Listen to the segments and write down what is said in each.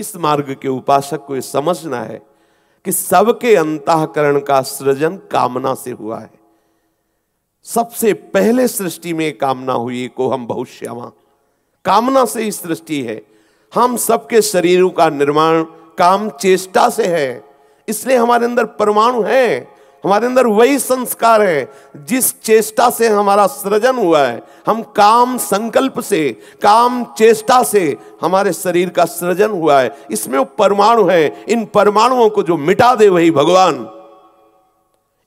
इस मार्ग के उपासक को यह समझना है कि सबके अंतकरण का सृजन कामना से हुआ है सबसे पहले सृष्टि में कामना हुई को हम बहुश्यामा कामना से ही सृष्टि है हम सबके शरीरों का निर्माण काम चेष्टा से है इसलिए हमारे अंदर परमाणु है हमारे अंदर वही संस्कार है जिस चेष्टा से हमारा सृजन हुआ है हम काम संकल्प से काम चेष्टा से हमारे शरीर का सृजन हुआ है इसमें वो परमाणु है इन परमाणुओं को जो मिटा दे वही भगवान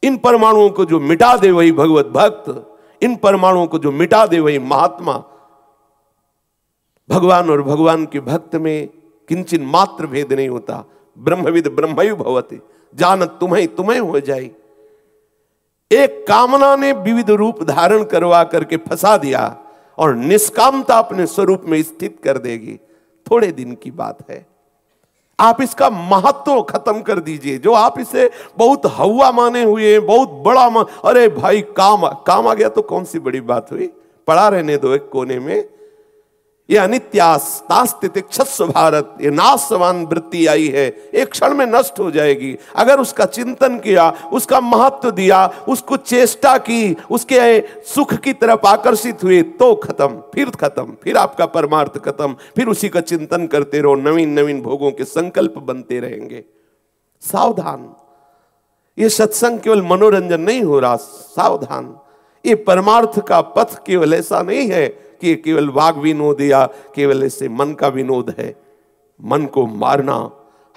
इन परमाणुओं को जो मिटा दे वही भगवत भक्त इन परमाणुओं को जो मिटा दे वही महात्मा भगवान और भगवान के भक्त में किंचन मात्र भेद नहीं होता ब्रह्मविद ब्रह्मयु भवते जानत तुम्हें तुम्हें हो जाए एक कामना ने विविध रूप धारण करवा करके फंसा दिया और निष्कामता अपने स्वरूप में स्थित कर देगी थोड़े दिन की बात है आप इसका महत्व खत्म कर दीजिए जो आप इसे बहुत हवा माने हुए हैं बहुत बड़ा मा... अरे भाई काम काम आ गया तो कौन सी बड़ी बात हुई पड़ा रहने दो एक कोने में ये अनित्यास्तास्तितिक्षस भारत ये नाशवान वृत्ति आई है एक क्षण में नष्ट हो जाएगी अगर उसका चिंतन किया उसका महत्व दिया उसको चेष्टा की उसके सुख की तरफ आकर्षित हुए तो खत्म फिर खत्म फिर आपका परमार्थ खत्म फिर उसी का चिंतन करते रहो नवीन नवीन भोगों के संकल्प बनते रहेंगे सावधान ये सत्संग केवल मनोरंजन नहीं हो रहा सावधान ये परमार्थ का पथ केवल ऐसा नहीं है कि केवल वाग विनोद या केवल ऐसे मन का विनोद है मन को मारना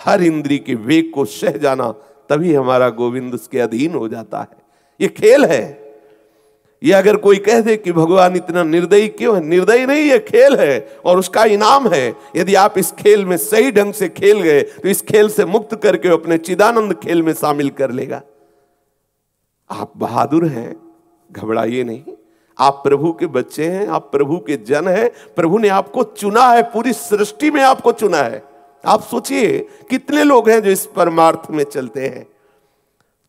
हर इंद्री के वेग को सह जाना तभी हमारा गोविंद उसके अधीन हो जाता है ये खेल है ये अगर कोई कह दे कि भगवान इतना निर्दयी क्यों है निर्दयी नहीं ये खेल है और उसका इनाम है यदि आप इस खेल में सही ढंग से खेल गए तो इस खेल से मुक्त करके अपने चिदानंद खेल में शामिल कर लेगा आप बहादुर हैं घबराइए नहीं आप प्रभु के बच्चे हैं आप प्रभु के जन हैं प्रभु ने आपको चुना है पूरी सृष्टि में आपको चुना है आप सोचिए कितने लोग हैं जो इस परमार्थ में चलते हैं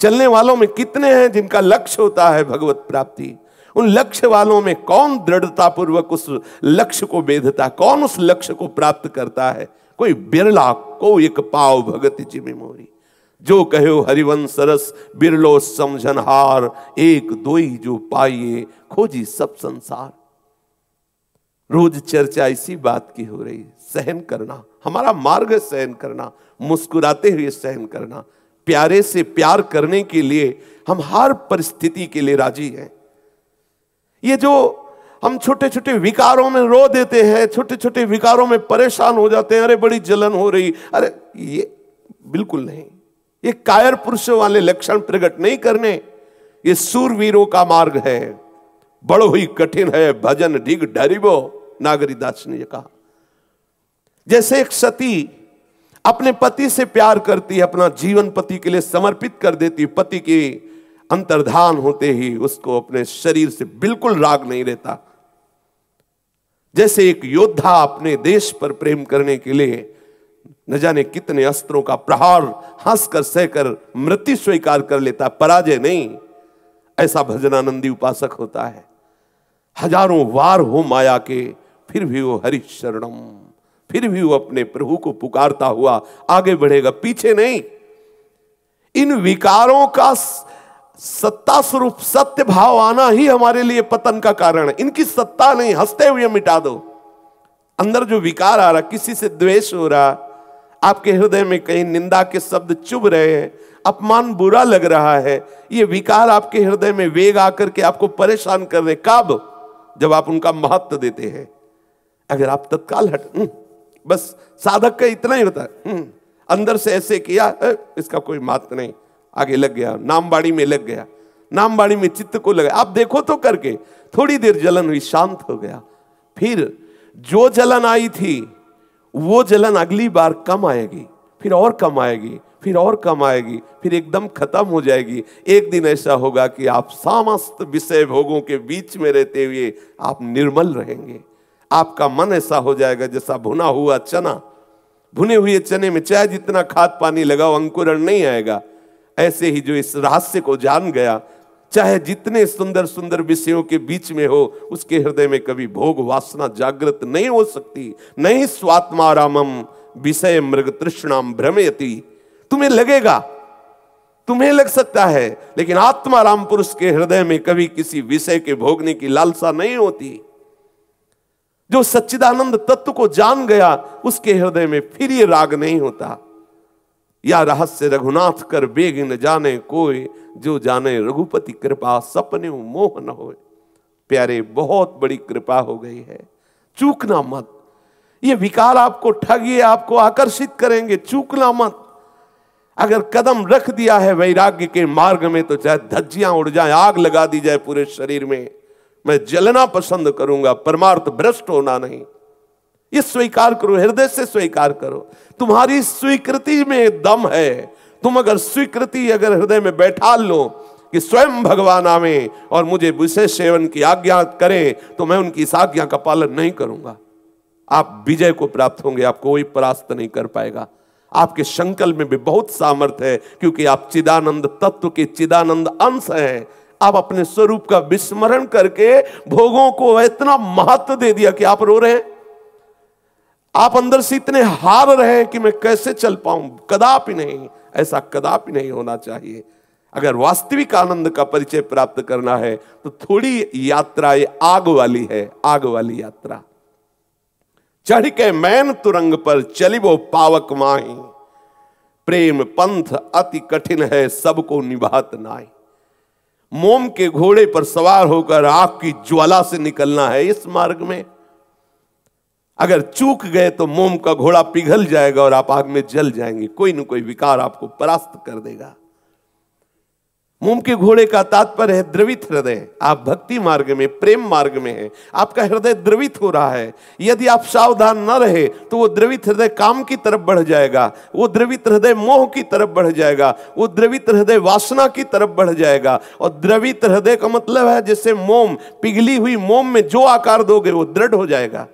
चलने वालों में कितने हैं जिनका लक्ष्य होता है भगवत प्राप्ति उन लक्ष्य वालों में कौन दृढ़ता पूर्वक उस लक्ष्य को बेधता कौन उस लक्ष्य को प्राप्त करता है कोई बिरला को एक पाव भगत जी मोरी जो कहो हरिवंश सरस बिरलो समझनहार एक दो जो पाइए खोजी सब संसार रोज चर्चा इसी बात की हो रही सहन करना हमारा मार्ग सहन करना मुस्कुराते हुए सहन करना प्यारे से प्यार करने के लिए हम हर परिस्थिति के लिए राजी हैं ये जो हम छोटे छोटे विकारों में रो देते हैं छोटे छोटे विकारों में परेशान हो जाते हैं अरे बड़ी जलन हो रही अरे ये बिल्कुल नहीं ये कायर पुरुषों वाले लक्षण प्रकट नहीं करने ये सूरवीरों का मार्ग है बड़ो ही कठिन है भजन ढिग डरिबो नागरी दास ने कहा जैसे एक सती अपने पति से प्यार करती है अपना जीवन पति के लिए समर्पित कर देती पति की अंतर्धान होते ही उसको अपने शरीर से बिल्कुल राग नहीं रहता जैसे एक योद्धा अपने देश पर प्रेम करने के लिए न जाने कितने अस्त्रों का प्रहार हंसकर सहकर मृत्यु स्वीकार कर लेता पराजय नहीं ऐसा भजनानंदी उपासक होता है हजारों वार हो माया के फिर भी वो हरिशरणम फिर भी वो अपने प्रभु को पुकारता हुआ आगे बढ़ेगा पीछे नहीं इन विकारों का सत्ता स्वरूप सत्य भाव आना ही हमारे लिए पतन का कारण है इनकी सत्ता नहीं हंसते हुए मिटा दो अंदर जो विकार आ रहा किसी से द्वेष हो रहा आपके हृदय में कहीं निंदा के शब्द चुभ रहे हैं अपमान बुरा लग रहा है ये विकार आपके हृदय में वेग आकर के आपको परेशान कर रहे कब जब आप उनका महत्व देते हैं अगर आप तत्काल हट हम्म, बस साधक का इतना ही होता है हम्म, अंदर से ऐसे किया इसका कोई महत्व नहीं आगे लग गया नामबाड़ी में लग गया नामबाड़ी में चित्त को लगा आप देखो तो करके थोड़ी देर जलन हुई शांत हो गया फिर जो जलन आई थी वो जलन अगली बार कम आएगी फिर और कम आएगी फिर और कम आएगी फिर एकदम खत्म हो जाएगी एक दिन ऐसा होगा कि आप समस्त विषय भोगों के बीच में रहते हुए आप निर्मल रहेंगे आपका मन ऐसा हो जाएगा जैसा भुना हुआ चना भुने हुए चने में चाहे जितना खाद पानी लगाओ अंकुरण नहीं आएगा ऐसे ही जो इस रहस्य को जान गया चाहे जितने सुंदर सुंदर विषयों के बीच में हो उसके हृदय में कभी भोग वासना जागृत नहीं हो सकती नहीं स्वात्मा रामम विषय मृग तृष्णाम भ्रमयती तुम्हें लगेगा तुम्हें लग सकता है लेकिन आत्मा राम पुरुष के हृदय में कभी किसी विषय के भोगने की लालसा नहीं होती जो सच्चिदानंद तत्व को जान गया उसके हृदय में फिर ये राग नहीं होता या रहस्य रघुनाथ कर बेग न जाने कोई जो जाने रघुपति कृपा सपने मोह न हो प्यारे बहुत बड़ी कृपा हो गई है चूकना मत ये विकार आपको ठगिए आपको आकर्षित करेंगे चूकना मत अगर कदम रख दिया है वैराग्य के मार्ग में तो चाहे धज्जियां उड़ जाए आग लगा दी जाए पूरे शरीर में मैं जलना पसंद करूंगा परमार्थ भ्रष्ट होना नहीं ये स्वीकार करो हृदय से स्वीकार करो तुम्हारी स्वीकृति में दम है तुम अगर स्वीकृति अगर हृदय में बैठा लो कि स्वयं भगवान आवे और मुझे विशेष सेवन की आज्ञा करें तो मैं उनकी इस आज्ञा का पालन नहीं करूंगा आप विजय को प्राप्त होंगे आप कोई परास्त नहीं कर पाएगा आपके संकल्प में भी बहुत सामर्थ्य है क्योंकि आप चिदानंद तत्व के चिदानंद अंश हैं आप अपने स्वरूप का विस्मरण करके भोगों को इतना महत्व दे दिया कि आप रो रहे हैं आप अंदर से इतने हार रहे हैं कि मैं कैसे चल पाऊं कदापि नहीं ऐसा कदापि नहीं होना चाहिए अगर वास्तविक आनंद का परिचय प्राप्त करना है तो थोड़ी यात्रा ये आग वाली है आग वाली यात्रा चढ़ के मैन तुरंग पर चली वो पावक माही प्रेम पंथ अति कठिन है सबको निभात नाई मोम के घोड़े पर सवार होकर आग की ज्वाला से निकलना है इस मार्ग में अगर चूक गए तो मोम का घोड़ा पिघल जाएगा और आप आग में जल जाएंगे कोई ना कोई विकार आपको परास्त कर देगा मोम के घोड़े का तात्पर्य है द्रवित हृदय आप भक्ति मार्ग में प्रेम मार्ग में है आपका हृदय द्रवित हो रहा है यदि आप सावधान न रहे तो वो द्रवित हृदय काम की तरफ बढ़ जाएगा वो द्रवित हृदय मोह की तरफ बढ़ जाएगा वो द्रवित हृदय वासना की तरफ बढ़ जाएगा और द्रवित हृदय का मतलब है जैसे मोम पिघली हुई मोम में जो आकार दोगे वो दृढ़ हो जाएगा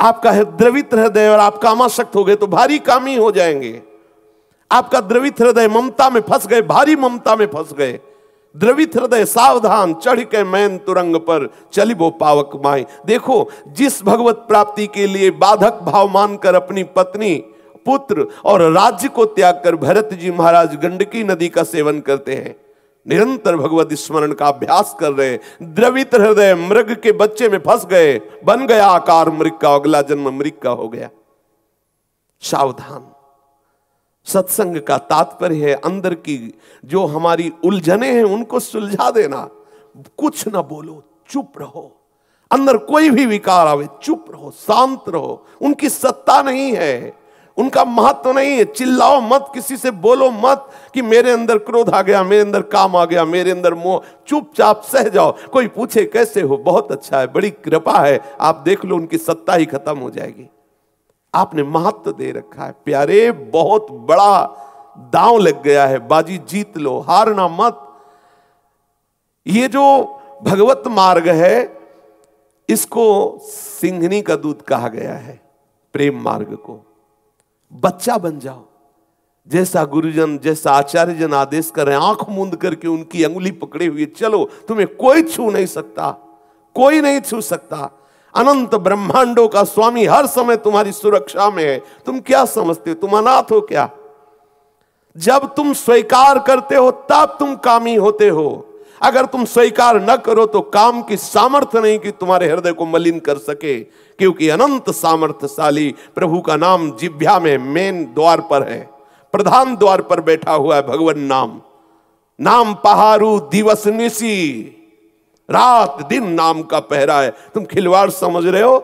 आपका द्रवित हृदय और आप कामाशक्त हो गए तो भारी काम ही हो जाएंगे आपका द्रवित हृदय ममता में फंस गए भारी ममता में फंस गए द्रवित हृदय सावधान चढ़ के मैन तुरंग पर चली वो पावक माए देखो जिस भगवत प्राप्ति के लिए बाधक भाव मानकर अपनी पत्नी पुत्र और राज्य को त्याग कर भरत जी महाराज गंडकी नदी का सेवन करते हैं निरंतर भगवत स्मरण का अभ्यास कर रहे द्रवित हृदय मृग के बच्चे में फंस गए बन गया आकार मृग का अगला जन्म मृग का हो गया सावधान सत्संग का तात्पर्य है अंदर की जो हमारी उलझने हैं उनको सुलझा देना कुछ ना बोलो चुप रहो अंदर कोई भी विकार आवे चुप रहो शांत रहो उनकी सत्ता नहीं है उनका महत्व तो नहीं है चिल्लाओ मत किसी से बोलो मत कि मेरे अंदर क्रोध आ गया मेरे अंदर काम आ गया मेरे अंदर मोह चुपचाप सह जाओ कोई पूछे कैसे हो बहुत अच्छा है बड़ी कृपा है आप देख लो उनकी सत्ता ही खत्म हो जाएगी आपने महत्व तो दे रखा है प्यारे बहुत बड़ा दांव लग गया है बाजी जीत लो हारना मत ये जो भगवत मार्ग है इसको सिंघनी का दूध कहा गया है प्रेम मार्ग को बच्चा बन जाओ जैसा गुरुजन जैसा आचार्य जन आदेश कर रहे हैं आंख मूंद करके उनकी अंगुली पकड़े हुए चलो तुम्हें कोई छू नहीं सकता कोई नहीं छू सकता अनंत ब्रह्मांडों का स्वामी हर समय तुम्हारी सुरक्षा में है तुम क्या समझते हो तुम अनाथ हो क्या जब तुम स्वीकार करते हो तब तुम कामी होते हो अगर तुम स्वीकार न करो तो काम की सामर्थ्य नहीं कि तुम्हारे हृदय को मलिन कर सके क्योंकि अनंत सामर्थ्यशाली प्रभु का नाम जिभ्या में मेन द्वार पर है प्रधान द्वार पर बैठा हुआ है भगवान नाम नाम पहाड़ू दिवस निशी रात दिन नाम का पहरा है तुम खिलवाड़ समझ रहे हो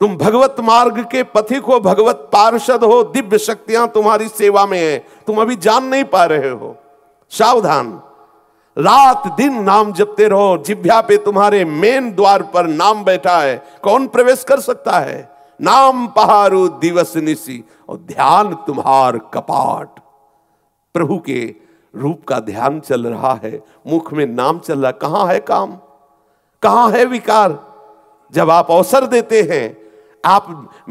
तुम भगवत मार्ग के पथिक हो भगवत पार्षद हो दिव्य शक्तियां तुम्हारी सेवा में है तुम अभी जान नहीं पा रहे हो सावधान रात दिन नाम जपते रहो जिभ्या पे तुम्हारे मेन द्वार पर नाम बैठा है कौन प्रवेश कर सकता है नाम पहारू दिवस निशी और ध्यान तुम्हार कपाट प्रभु के रूप का ध्यान चल रहा है मुख में नाम चल रहा कहां है काम कहां है विकार जब आप अवसर देते हैं आप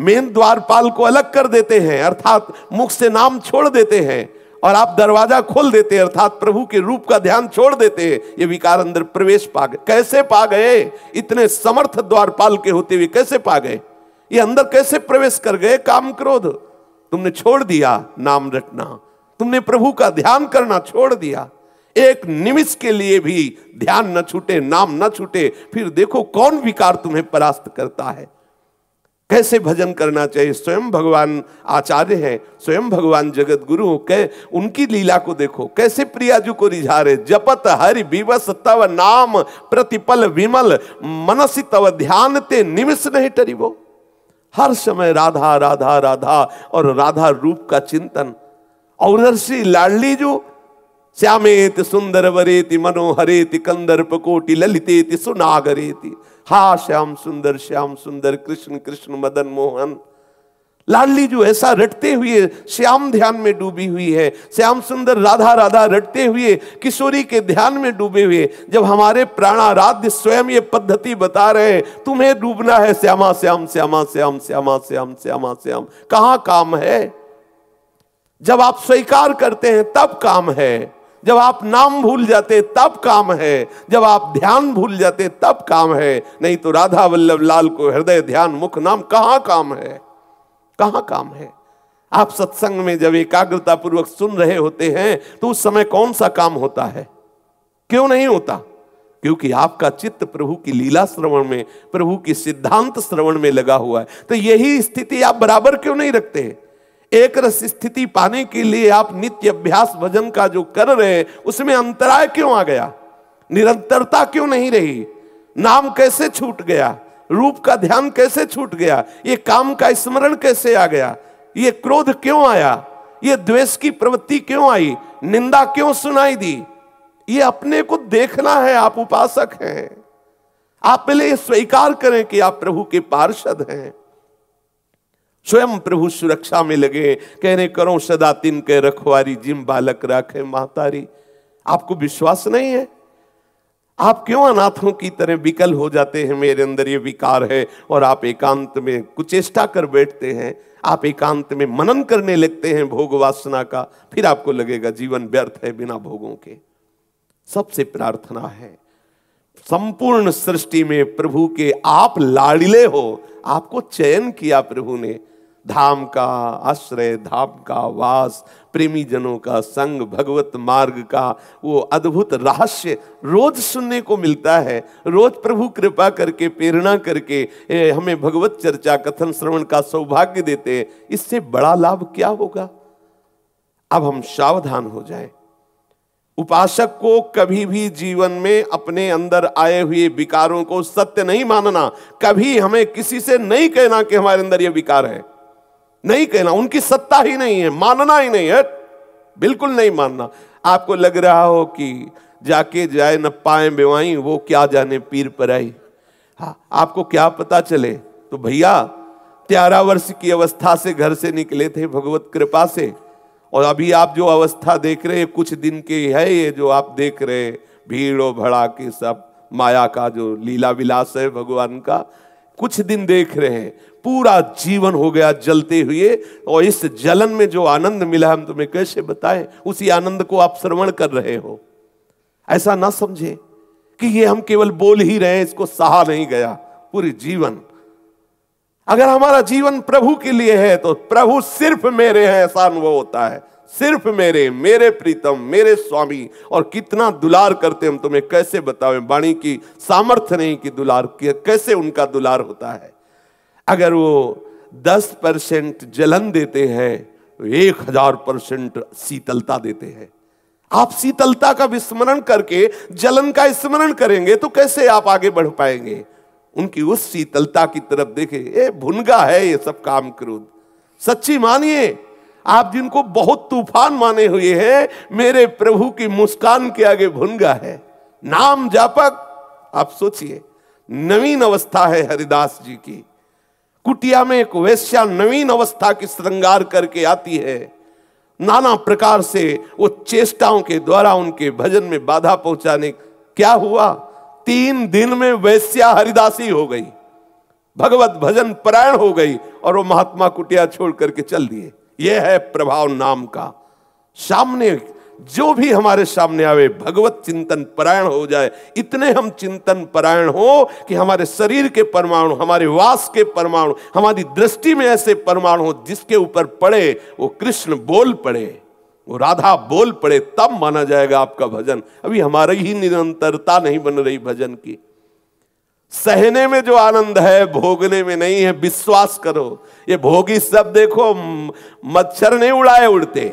मेन द्वारपाल को अलग कर देते हैं अर्थात मुख से नाम छोड़ देते हैं और आप दरवाजा खोल देते अर्थात प्रभु के रूप का ध्यान छोड़ देते ये विकार अंदर प्रवेश पा गए कैसे पा गए इतने समर्थ द्वारपाल के होते हुए कैसे पा गए ये अंदर कैसे प्रवेश कर गए काम क्रोध तुमने छोड़ दिया नाम रटना तुमने प्रभु का ध्यान करना छोड़ दिया एक निमिष के लिए भी ध्यान न छूटे नाम न छूटे फिर देखो कौन विकार तुम्हें परास्त करता है कैसे भजन करना चाहिए स्वयं भगवान आचार्य हैं स्वयं भगवान जगत गुरु कै उनकी लीला को देखो कैसे प्रियाजू को रिझा रहे जपत हरि विवस तव नाम प्रतिपल विमल मनसी तव ध्यान ते निमिष नहीं टरीबो हर समय राधा राधा राधा और राधा रूप का चिंतन और श्री लाडली जो श्यामेत सुंदर वरेति मनोहरेति कंदर्प कोटि ललितेति सुनागरेति हा श्याम सुंदर श्याम सुंदर कृष्ण कृष्ण मदन मोहन लाडली जो ऐसा रटते हुए श्याम ध्यान में डूबी हुई है श्याम सुंदर राधा राधा रटते हुए किशोरी के ध्यान में डूबे हुए जब हमारे प्राणाराध्य स्वयं ये पद्धति बता रहे हैं तुम्हें डूबना है श्यामा श्याम श्यामा श्याम श्यामा श्याम श्यामा श्याम कहाँ काम है जब आप स्वीकार करते हैं तब काम है जब आप नाम भूल जाते तब काम है जब आप ध्यान भूल जाते तब काम है नहीं तो राधा वल्लभ लाल को हृदय ध्यान मुख नाम कहां काम है कहां काम है आप सत्संग में जब एकाग्रता पूर्वक सुन रहे होते हैं तो उस समय कौन सा काम होता है क्यों नहीं होता क्योंकि आपका चित्त प्रभु की लीला श्रवण में प्रभु की सिद्धांत श्रवण में लगा हुआ है तो यही स्थिति आप बराबर क्यों नहीं रखते हैं एक रस स्थिति पाने के लिए आप नित्य अभ्यास भजन का जो कर रहे हैं उसमें अंतराय क्यों आ गया निरंतरता क्यों नहीं रही नाम कैसे छूट गया रूप का ध्यान कैसे छूट गया ये काम का स्मरण कैसे आ गया ये क्रोध क्यों आया ये द्वेष की प्रवृत्ति क्यों आई निंदा क्यों सुनाई दी ये अपने को देखना है आप उपासक हैं आप पहले स्वीकार करें कि आप प्रभु के पार्षद हैं स्वयं प्रभु सुरक्षा में लगे कह रहे करो सदा तीन के रखवारी जिम बालक राखे महातारी आपको विश्वास नहीं है आप क्यों अनाथों की तरह विकल हो जाते हैं मेरे अंदर ये विकार है और आप एकांत में कुचेष्टा कर बैठते हैं आप एकांत में मनन करने लगते हैं भोग वासना का फिर आपको लगेगा जीवन व्यर्थ है बिना भोगों के सबसे प्रार्थना है संपूर्ण सृष्टि में प्रभु के आप लाड़िले हो आपको चयन किया प्रभु ने धाम का आश्रय धाम का वास प्रेमी जनों का संग भगवत मार्ग का वो अद्भुत रहस्य रोज सुनने को मिलता है रोज प्रभु कृपा करके प्रेरणा करके हमें भगवत चर्चा कथन श्रवण का सौभाग्य देते हैं इससे बड़ा लाभ क्या होगा अब हम सावधान हो जाए उपासक को कभी भी जीवन में अपने अंदर आए हुए विकारों को सत्य नहीं मानना कभी हमें किसी से नहीं कहना कि हमारे अंदर यह विकार है नहीं कहना उनकी सत्ता ही नहीं है मानना ही नहीं है बिल्कुल नहीं मानना आपको लग रहा हो कि जाके जाए न पाए बेवाई वो क्या जाने पीर पर आई हाँ आपको क्या पता चले तो भैया त्यारह वर्ष की अवस्था से घर से निकले थे भगवत कृपा से और अभी आप जो अवस्था देख रहे हैं कुछ दिन के है ये जो आप देख रहे हैं भीड़ो भड़ा के सब माया का जो लीला विलास है भगवान का कुछ दिन देख रहे हैं पूरा जीवन हो गया जलते हुए और इस जलन में जो आनंद मिला हम तुम्हें कैसे बताएं उसी आनंद को आप श्रवण कर रहे हो ऐसा ना समझे कि ये हम केवल बोल ही रहे इसको सहा नहीं गया पूरी जीवन अगर हमारा जीवन प्रभु के लिए है तो प्रभु सिर्फ मेरे हैं ऐसा अनुभव होता है सिर्फ मेरे मेरे प्रीतम मेरे स्वामी और कितना दुलार करते हम तुम्हें कैसे बतावें वाणी की सामर्थ्य नहीं कि दुलार कैसे उनका दुलार होता है अगर वो दस परसेंट जलन देते हैं तो एक हजार परसेंट शीतलता देते हैं आप शीतलता का विस्मरण करके जलन का स्मरण करेंगे तो कैसे आप आगे बढ़ पाएंगे उनकी उस शीतलता की तरफ देखे ये भुनगा है ये सब काम क्रोध सच्ची मानिए आप जिनको बहुत तूफान माने हुए हैं मेरे प्रभु की मुस्कान के आगे भुनगा है नाम जापक आप सोचिए नवीन अवस्था है हरिदास जी की कुटिया में एक वैश्या नवीन अवस्था की श्रृंगार करके आती है नाना प्रकार से वो चेष्टाओं के द्वारा उनके भजन में बाधा पहुंचाने क्या हुआ तीन दिन में वैश्या हरिदासी हो गई भगवत भजन परायण हो गई और वो महात्मा कुटिया छोड़ करके चल दिए यह है प्रभाव नाम का सामने जो भी हमारे सामने आवे भगवत चिंतन परायण हो जाए इतने हम चिंतन परायण हो कि हमारे शरीर के परमाणु हमारे वास के परमाणु हमारी दृष्टि में ऐसे परमाणु हो जिसके ऊपर पड़े वो कृष्ण बोल पड़े वो राधा बोल पड़े तब माना जाएगा आपका भजन अभी हमारी ही निरंतरता नहीं बन रही भजन की सहने में जो आनंद है भोगने में नहीं है विश्वास करो ये भोगी सब देखो मच्छर नहीं उड़ाए उड़ते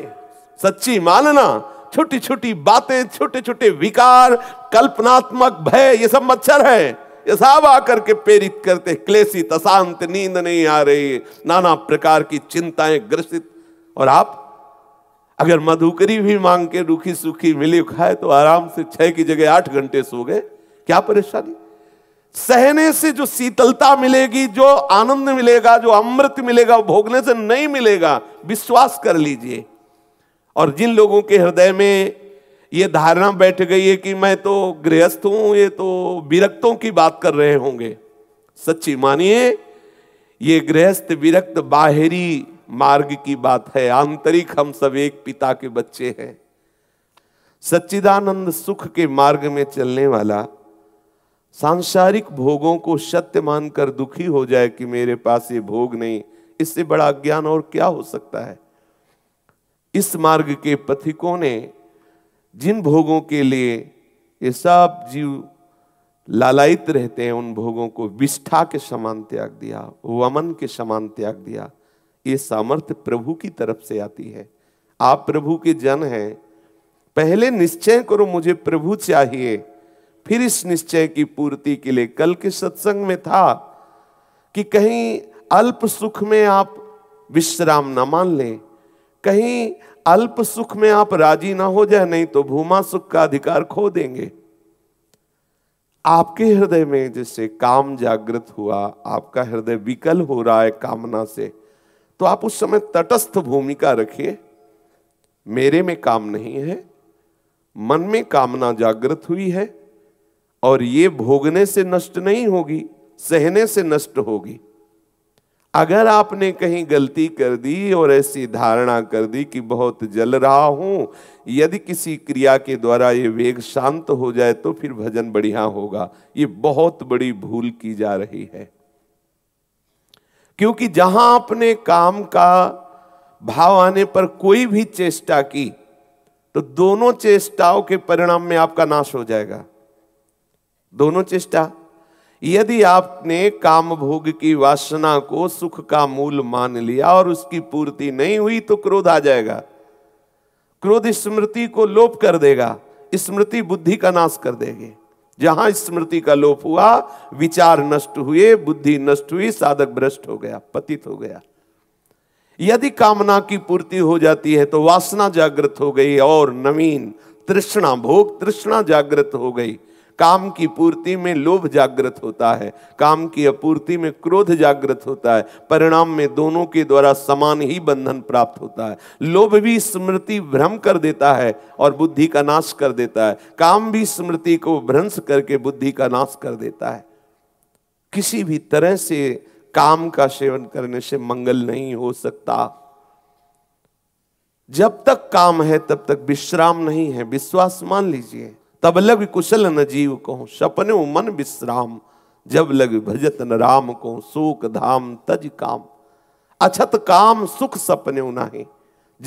सच्ची मानना छोटी छोटी बातें छोटे छोटे विकार कल्पनात्मक भय ये सब मच्छर है ये सब आकर के प्रेरित करते क्लेशित अशांत नींद नहीं आ रही नाना प्रकार की चिंताएं ग्रसित और आप अगर मधुकरी भी मांग के रूखी सुखी मिली खाए तो आराम से छह की जगह आठ घंटे सो गए क्या परेशानी सहने से जो शीतलता मिलेगी जो आनंद मिलेगा जो अमृत मिलेगा भोगने से नहीं मिलेगा विश्वास कर लीजिए और जिन लोगों के हृदय में ये धारणा बैठ गई है कि मैं तो गृहस्थ हूं ये तो विरक्तों की बात कर रहे होंगे सच्ची मानिए ये गृहस्थ विरक्त बाहरी मार्ग की बात है आंतरिक हम सब एक पिता के बच्चे हैं सच्चिदानंद सुख के मार्ग में चलने वाला सांसारिक भोगों को सत्य मानकर दुखी हो जाए कि मेरे पास ये भोग नहीं इससे बड़ा ज्ञान और क्या हो सकता है इस मार्ग के पथिकों ने जिन भोगों के लिए ये सब जीव लालायित रहते हैं उन भोगों को विष्ठा के समान त्याग दिया वमन के समान त्याग दिया ये सामर्थ्य प्रभु की तरफ से आती है आप प्रभु के जन हैं पहले निश्चय करो मुझे प्रभु चाहिए फिर इस निश्चय की पूर्ति के लिए कल के सत्संग में था कि कहीं अल्प सुख में आप विश्राम न मान लें कहीं अल्प सुख में आप राजी ना हो जाए नहीं तो भूमा सुख का अधिकार खो देंगे आपके हृदय में जैसे काम जागृत हुआ आपका हृदय विकल हो रहा है कामना से तो आप उस समय तटस्थ भूमिका रखिए मेरे में काम नहीं है मन में कामना जागृत हुई है और ये भोगने से नष्ट नहीं होगी सहने से नष्ट होगी अगर आपने कहीं गलती कर दी और ऐसी धारणा कर दी कि बहुत जल रहा हूं यदि किसी क्रिया के द्वारा ये वेग शांत हो जाए तो फिर भजन बढ़िया होगा ये बहुत बड़ी भूल की जा रही है क्योंकि जहां आपने काम का भाव आने पर कोई भी चेष्टा की तो दोनों चेष्टाओं के परिणाम में आपका नाश हो जाएगा दोनों चेष्टा यदि आपने काम भोग की वासना को सुख का मूल मान लिया और उसकी पूर्ति नहीं हुई तो क्रोध आ जाएगा क्रोध स्मृति को लोप कर देगा स्मृति बुद्धि का नाश कर देगी जहां स्मृति का लोप हुआ विचार नष्ट हुए बुद्धि नष्ट हुई साधक भ्रष्ट हो गया पतित हो गया यदि कामना की पूर्ति हो जाती है तो वासना जागृत हो गई और नवीन तृष्णा भोग तृष्णा जागृत हो गई काम की पूर्ति में लोभ जागृत होता है काम की अपूर्ति में क्रोध जागृत होता है परिणाम में दोनों के द्वारा समान ही बंधन प्राप्त होता है लोभ भी स्मृति भ्रम कर देता है और बुद्धि का नाश कर देता है काम भी स्मृति को भ्रंश करके बुद्धि का नाश कर देता है किसी भी तरह से काम का सेवन करने से मंगल नहीं हो सकता जब तक काम है तब तक विश्राम नहीं है विश्वास मान लीजिए तब लग कुशल न जीव कहूँ सपने मन विश्राम जब लग भजत न राम को सुख धाम तज काम अछत काम सुख सपने उनाहे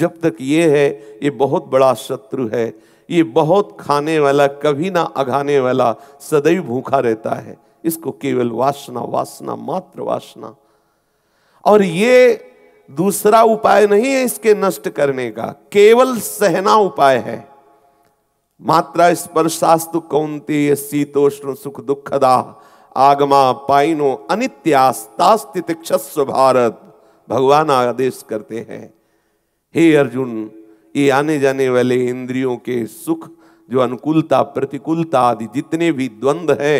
जब तक ये है ये बहुत बड़ा शत्रु है ये बहुत खाने वाला कभी ना अघाने वाला सदैव भूखा रहता है इसको केवल वासना वासना मात्र वासना और ये दूसरा उपाय नहीं है इसके नष्ट करने का केवल सहना उपाय है मात्रा स्पर्शास्तु कौंते शीतोष्ण सुख दुखदा आगमा पाइनो अनित्यास्तास्तितिक्षस्व भारत भगवान आदेश करते हैं हे अर्जुन ये आने जाने वाले इंद्रियों के सुख जो अनुकूलता प्रतिकूलता आदि जितने भी द्वंद हैं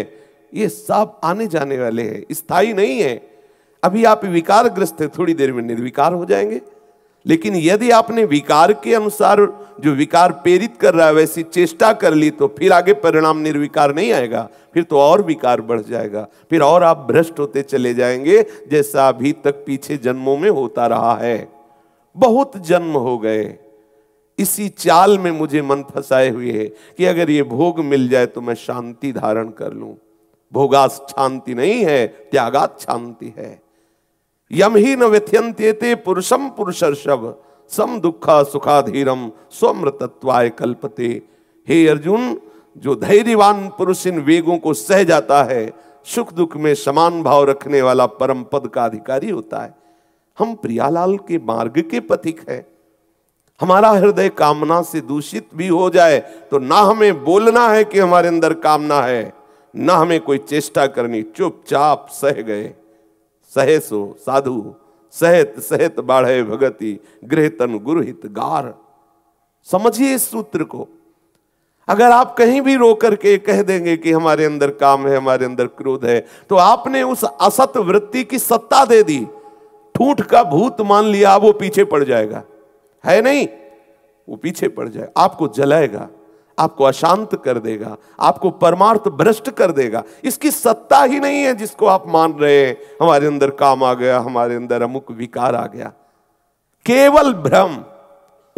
ये सब आने जाने वाले हैं स्थायी नहीं है अभी आप विकारग्रस्त है थोड़ी देर में निर्विकार हो जाएंगे लेकिन यदि आपने विकार के अनुसार जो विकार प्रेरित कर रहा है वैसी चेष्टा कर ली तो फिर आगे परिणाम निर्विकार नहीं आएगा फिर तो और विकार बढ़ जाएगा फिर और आप भ्रष्ट होते चले जाएंगे जैसा अभी तक पीछे जन्मों में होता रहा है बहुत जन्म हो गए इसी चाल में मुझे मन फंसाए हुए है कि अगर ये भोग मिल जाए तो मैं शांति धारण कर लूं भोगास शांति नहीं है त्यागात शांति है यम ही न व्यथ्यंत्येते पुरुषम पुरुषर्षभ सम दुखा सुखाधीरम स्वमृतत्वाय कल्पते हे अर्जुन जो धैर्यवान पुरुष इन वेगों को सह जाता है सुख दुख में समान भाव रखने वाला परम पद का अधिकारी होता है हम प्रियालाल के मार्ग के पथिक हैं हमारा हृदय कामना से दूषित भी हो जाए तो ना हमें बोलना है कि हमारे अंदर कामना है ना हमें कोई चेष्टा करनी चुपचाप सह गए सहेसो साधु सहत सहत बाढ़े भगति गृहतन गुरुहित गार समझिए इस सूत्र को अगर आप कहीं भी रो करके कह देंगे कि हमारे अंदर काम है हमारे अंदर क्रोध है तो आपने उस असत वृत्ति की सत्ता दे दी ठूठ का भूत मान लिया वो पीछे पड़ जाएगा है नहीं वो पीछे पड़ जाए आपको जलाएगा आपको अशांत कर देगा आपको परमार्थ भ्रष्ट कर देगा इसकी सत्ता ही नहीं है जिसको आप मान रहे हैं हमारे अंदर काम आ गया हमारे अंदर अमुक विकार आ गया केवल भ्रम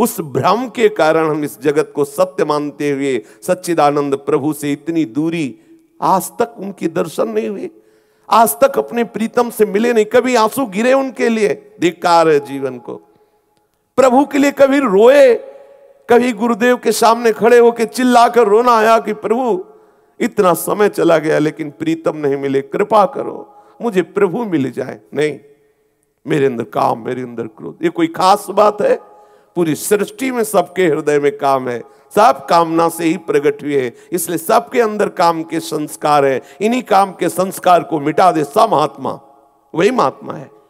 उस भ्रम के कारण हम इस जगत को सत्य मानते हुए सच्चिदानंद प्रभु से इतनी दूरी आज तक उनकी दर्शन नहीं हुए आज तक अपने प्रीतम से मिले नहीं कभी आंसू गिरे उनके लिए धिकार है जीवन को प्रभु के लिए कभी रोए कभी गुरुदेव के सामने खड़े होकर चिल्लाकर रोना आया कि प्रभु इतना समय चला गया लेकिन प्रीतम नहीं मिले कृपा करो मुझे प्रभु मिल जाए नहीं मेरे अंदर काम मेरे अंदर क्रोध ये कोई खास बात है पूरी सृष्टि में सबके हृदय में काम है सब कामना से ही प्रकट हुए हैं इसलिए सबके अंदर काम के संस्कार है इन्हीं काम के संस्कार को मिटा दे सब महात्मा वही महात्मा है